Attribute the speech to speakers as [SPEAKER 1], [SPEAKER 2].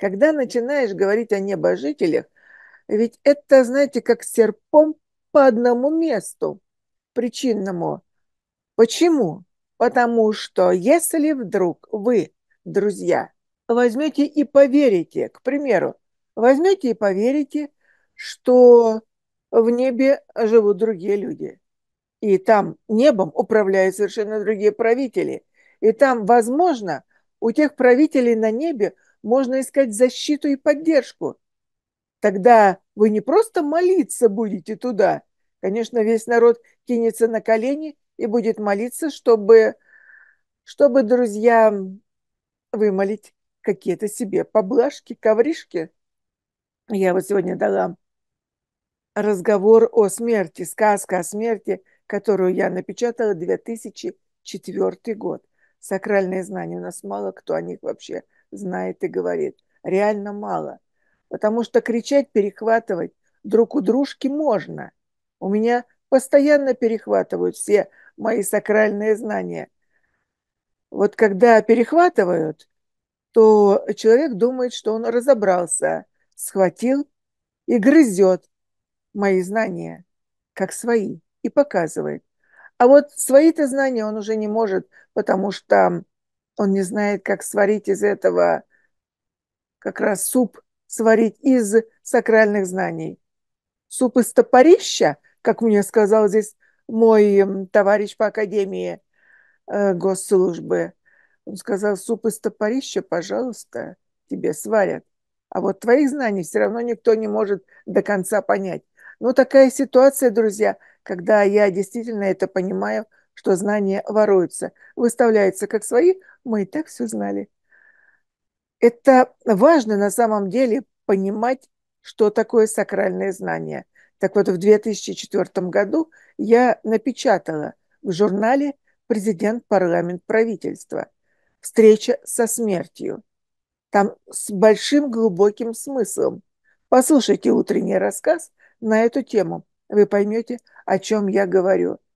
[SPEAKER 1] Когда начинаешь говорить о небожителях, ведь это, знаете, как серпом по одному месту причинному. Почему? Потому что если вдруг вы, друзья, возьмете и поверите, к примеру, возьмете и поверите, что в небе живут другие люди, и там небом управляют совершенно другие правители, и там, возможно, у тех правителей на небе – можно искать защиту и поддержку. Тогда вы не просто молиться будете туда. Конечно, весь народ кинется на колени и будет молиться, чтобы, чтобы друзья, вымолить какие-то себе поблажки, ковришки. Я вот сегодня дала разговор о смерти, сказка о смерти, которую я напечатала 2004 год сакральные знания. У нас мало кто о них вообще знает и говорит. Реально мало. Потому что кричать, перехватывать друг у дружки можно. У меня постоянно перехватывают все мои сакральные знания. Вот когда перехватывают, то человек думает, что он разобрался, схватил и грызет мои знания, как свои, и показывает. А вот свои-то знания он уже не может, потому что он не знает, как сварить из этого как раз суп, сварить из сакральных знаний. Суп из топорища, как мне сказал здесь мой товарищ по академии э, госслужбы. Он сказал, суп из топорища, пожалуйста, тебе сварят. А вот твоих знаний все равно никто не может до конца понять. Ну, такая ситуация, друзья, когда я действительно это понимаю, что знания воруются, выставляются как свои, мы и так все знали. Это важно на самом деле понимать, что такое сакральное знание. Так вот, в 2004 году я напечатала в журнале «Президент, парламент, правительство. Встреча со смертью». Там с большим глубоким смыслом – Послушайте утренний рассказ на эту тему. Вы поймете, о чем я говорю.